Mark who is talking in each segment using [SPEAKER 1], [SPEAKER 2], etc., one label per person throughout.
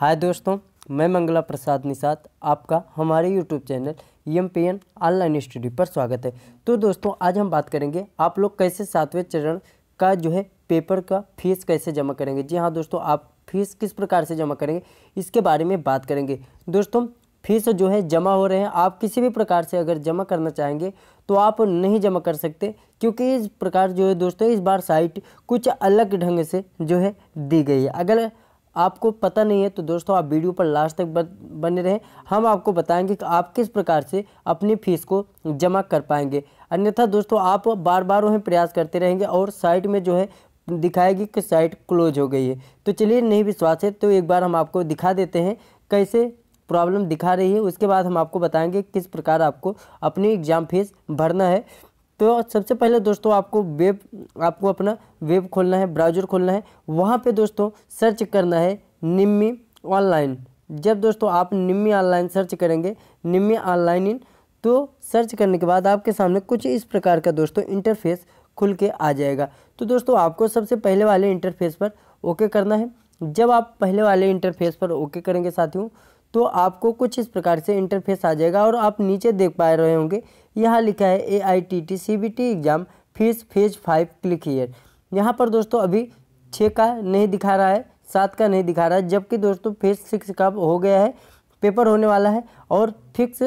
[SPEAKER 1] हाय दोस्तों मैं मंगला प्रसाद निषाद आपका हमारे YouTube channel M P N online study पर स्वागत है तो दोस्तों आज हम बात करेंगे आप लोग कैसे सातवें चरण का जो है पेपर का फीस कैसे जमा करेंगे जी हाँ दोस्तों आप फीस किस प्रकार से जमा करेंगे इसके बारे में बात करेंगे दोस्तों फीस जो है जमा हो रहे हैं आप किसी भी प्रकार से अगर जमा करना चाहेंगे तो आप नहीं जमा कर सकते क्योंकि इस प्रकार जो है दोस्तों इस बार साइट कुछ अलग ढंग से जो है दी गई है अगर आपको पता नहीं है तो दोस्तों आप वीडियो पर लास्ट तक बने रहें हम आपको बताएंगे कि आप किस प्रकार से अपनी फ़ीस को जमा कर पाएंगे अन्यथा दोस्तों आप बार बार वहीं प्रयास करते रहेंगे और साइट में जो है दिखाएगी कि साइट क्लोज हो गई है तो चलिए नहीं विश्वास है तो एक बार हम आपको दिखा देते हैं कैसे प्रॉब्लम दिखा रही है उसके बाद हम आपको बताएंगे किस प्रकार आपको अपनी एग्ज़ाम फीस भरना है तो सबसे पहले दोस्तों आपको वेब आपको अपना वेब खोलना है ब्राउजर खोलना है वहाँ पे दोस्तों सर्च करना है निम्मी ऑनलाइन जब दोस्तों आप निम्मी ऑनलाइन सर्च करेंगे निम्मी ऑनलाइन इन तो सर्च करने के बाद आपके सामने कुछ इस प्रकार का दोस्तों इंटरफेस खुल के आ जाएगा तो दोस्तों आपको सबसे पहले वाले इंटरफेस पर ओके करना है जब आप पहले वाले इंटरफेस पर ओके करेंगे साथियों तो आपको कुछ इस प्रकार से इंटरफेस आ जाएगा और आप नीचे देख पा रहे होंगे यहाँ लिखा है A I T T C B T exam fees phase five click here यहाँ पर दोस्तों अभी छः का नहीं दिखा रहा है सात का नहीं दिखा रहा है जबकि दोस्तों फेज सिक्स का हो गया है पेपर होने वाला है और फिक्स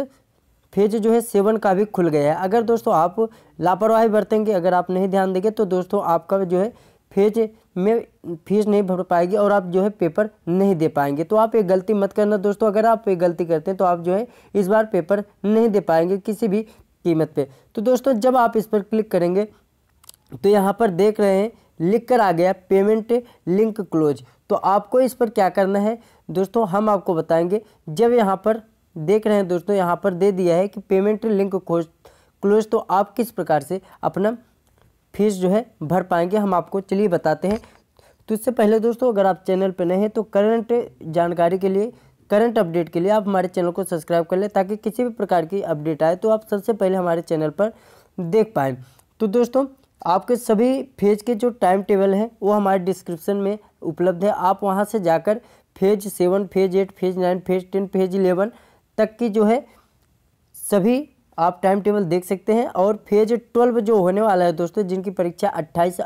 [SPEAKER 1] फेज जो है सेवन का भी खुल गया है अगर दोस्तों आप लापरवाही बरतेंगे अगर आप नहीं ध्यान देंगे तो दोस्तों आपका जो है फीस में फीस नहीं भर पाएगी और आप जो है पेपर नहीं दे पाएंगे तो आप ये गलती मत करना दोस्तों अगर आप ये गलती करते हैं तो आप जो है इस बार पेपर नहीं दे पाएंगे किसी भी कीमत पे तो दोस्तों जब आप इस पर क्लिक करेंगे तो यहाँ पर देख रहे हैं लिख कर आ गया पेमेंट लिंक क्लोज तो आपको इस पर क्या करना है दोस्तों हम आपको बताएंगे जब यहाँ पर देख रहे हैं दोस्तों यहाँ पर दे दिया है कि पेमेंट लिंक क्लोज तो आप किस प्रकार से अपना फीस जो है भर पाएंगे हम आपको चलिए बताते हैं तो इससे पहले दोस्तों अगर आप चैनल पर नए हैं तो करंट जानकारी के लिए करंट अपडेट के लिए आप हमारे चैनल को सब्सक्राइब कर लें ताकि किसी भी प्रकार की अपडेट आए तो आप सबसे पहले हमारे चैनल पर देख पाएँ तो दोस्तों आपके सभी फेज के जो टाइम टेबल हैं वो हमारे डिस्क्रिप्शन में उपलब्ध है आप वहाँ से जाकर phase seven phase eight phase nine phase ten phase eleven तक की जो है सभी आप टाइम टेबल देख सकते हैं और फेज ट्वेल्व जो होने वाला है दोस्तों जिनकी परीक्षा अट्ठाईस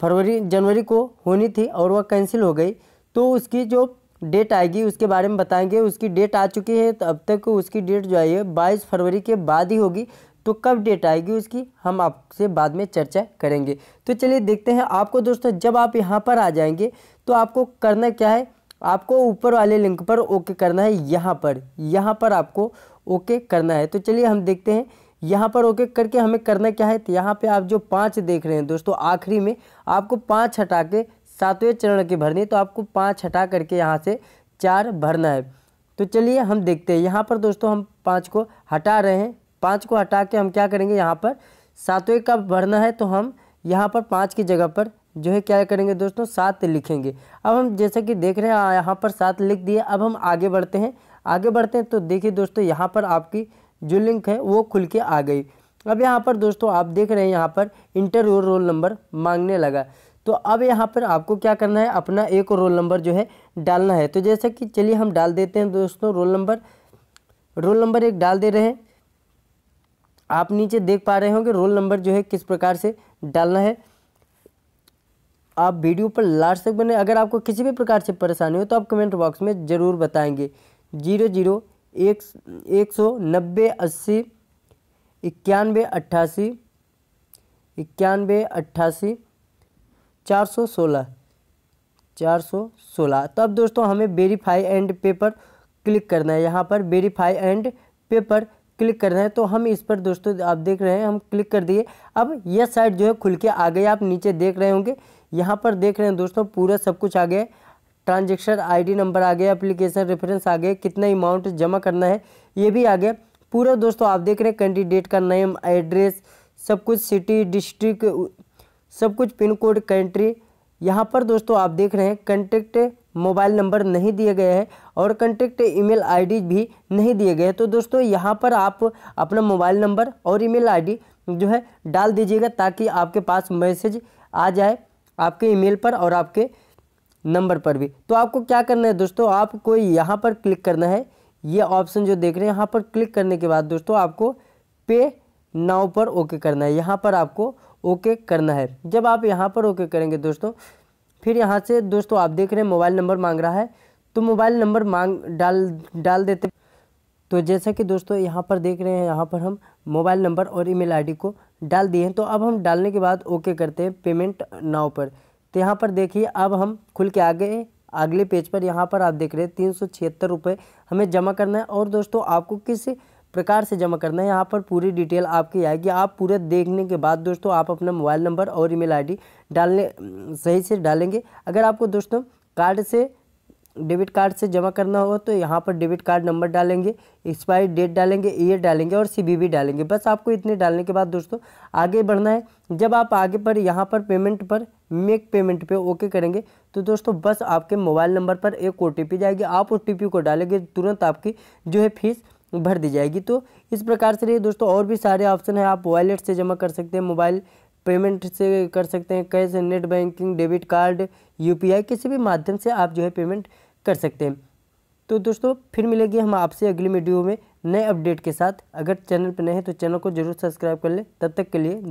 [SPEAKER 1] फरवरी जनवरी को होनी थी और वह कैंसिल हो गई तो उसकी जो डेट आएगी उसके बारे में बताएंगे उसकी डेट आ चुकी है तो अब तक उसकी डेट जो आई है बाईस फरवरी के बाद ही होगी तो कब डेट आएगी उसकी हम आपसे बाद में चर्चा करेंगे तो चलिए देखते हैं आपको दोस्तों जब आप यहाँ पर आ जाएंगे तो आपको करना क्या है आपको ऊपर वाले लिंक पर ओके करना है यहाँ पर यहाँ पर आपको ओके करना है तो चलिए हम देखते हैं यहाँ पर ओके करके हमें करना क्या है तो यहाँ पे आप जो पाँच देख रहे हैं दोस्तों आखिरी में आपको पाँच हटा के सातवें चरण के भरने तो आपको पाँच हटा करके यहाँ से चार भरना है तो चलिए हम देखते हैं यहाँ पर दोस्तों हम पाँच को हटा रहे हैं पाँच को हटा के हम क्या करेंगे यहाँ पर सातवें का भरना है तो हम यहाँ पर पाँच की जगह पर जो है क्या करेंगे दोस्तों सात लिखेंगे अब हम जैसा कि देख रहे हैं यहाँ पर सात लिख दिए अब हम आगे बढ़ते हैं आगे बढ़ते हैं तो देखिए दोस्तों यहाँ पर आपकी जो लिंक है वो खुल के आ गई अब यहाँ पर दोस्तों आप देख रहे हैं यहाँ पर इंटर रोल रोल नंबर मांगने लगा तो अब यहाँ पर आपको क्या करना है अपना एक रोल नंबर जो है डालना है तो जैसा कि चलिए हम डाल देते हैं दोस्तों रोल नंबर रोल नंबर एक डाल दे रहे हैं आप नीचे देख पा रहे होंगे रोल नंबर जो है किस प्रकार से डालना है आप वीडियो पर लास्ट तक बने अगर आपको किसी भी प्रकार से परेशानी हो तो आप कमेंट बॉक्स में ज़रूर बताएंगे जीरो जीरो एक एक सौ नब्बे अस्सी इक्यानवे अट्ठासी इक्यानवे अट्ठासी चार सौ सोलह चार सौ सोलह तब तो दोस्तों हमें वेरीफाई एंड पेपर क्लिक करना है यहाँ पर वेरीफाई एंड पेपर क्लिक करना है तो हम इस पर दोस्तों आप देख रहे हैं हम क्लिक कर दिए अब यह साइड जो है खुल के आ गई आप नीचे देख रहे होंगे यहाँ पर देख रहे हैं दोस्तों पूरा सब कुछ आ गया ट्रांजेक्शन आईडी नंबर आ गया अप्लीकेशन रेफरेंस आ गया कितना अमाउंट जमा करना है ये भी आ गया पूरा दोस्तों आप देख रहे हैं कैंडिडेट का नेम एड्रेस सब कुछ सिटी डिस्ट्रिक्ट सब कुछ पिन कोड कंट्री यहाँ पर दोस्तों आप देख रहे हैं कंटेक्ट मोबाइल नंबर नहीं दिए गए है और कंटेक्ट ईमेल आईडी भी नहीं दिए गए तो दोस्तों यहाँ पर आप अपना मोबाइल नंबर और ईमेल आईडी जो है डाल दीजिएगा ताकि आपके पास मैसेज आ जाए आपके ईमेल पर और आपके नंबर पर भी तो आपको क्या करना है दोस्तों आपको यहाँ पर क्लिक करना है ये ऑप्शन जो देख रहे हैं यहाँ पर क्लिक करने के बाद दोस्तों आपको पे नाव पर ओके करना है यहाँ पर आपको ओके करना है जब आप यहाँ पर ओके करेंगे दोस्तों फिर यहाँ से दोस्तों आप देख रहे हैं मोबाइल नंबर मांग रहा है तो मोबाइल नंबर मांग डाल डाल देते तो जैसा कि दोस्तों यहाँ पर देख रहे हैं यहाँ पर हम मोबाइल नंबर और ईमेल आईडी को डाल दिए हैं तो अब हम डालने के बाद ओके करते हैं पेमेंट नाव पर तो यहाँ पर देखिए अब हम खुल के आगे अगले पेज पर यहाँ पर आप देख रहे हैं तीन सौ छिहत्तर रुपये हमें जमा करना है और दोस्तों आपको किस प्रकार से जमा करना है यहाँ पर पूरी डिटेल आपकी आएगी आप पूरे देखने के बाद दोस्तों आप अपना मोबाइल नंबर और ईमेल आईडी डालने सही से डालेंगे अगर आपको दोस्तों कार्ड से डेबिट कार्ड से जमा करना हो तो यहाँ पर डेबिट कार्ड नंबर डालेंगे एक्सपायरी डेट डालेंगे ईयर डालेंगे और सीबीवी डालेंगे बस आपको इतने डालने के बाद दोस्तों आगे बढ़ना है जब आप आगे पर यहाँ पर पेमेंट पर मेक पेमेंट पे ओके करेंगे तो दोस्तों बस आपके मोबाइल नंबर पर एक ओ जाएगी आप पी को डालेंगे तुरंत आपकी जो है फीस भर दी जाएगी तो इस प्रकार से रहिए दोस्तों और भी सारे ऑप्शन हैं आप वॉलेट से जमा कर सकते हैं मोबाइल पेमेंट से कर सकते हैं cash net banking debit card आई किसी भी माध्यम से आप जो है पेमेंट कर सकते हैं तो दोस्तों फिर मिलेंगे हम आपसे अगली वीडियो में नए अपडेट के साथ अगर चैनल पर नए हैं तो चैनल को जरूर सब्सक्राइब कर लें तब तक के लिए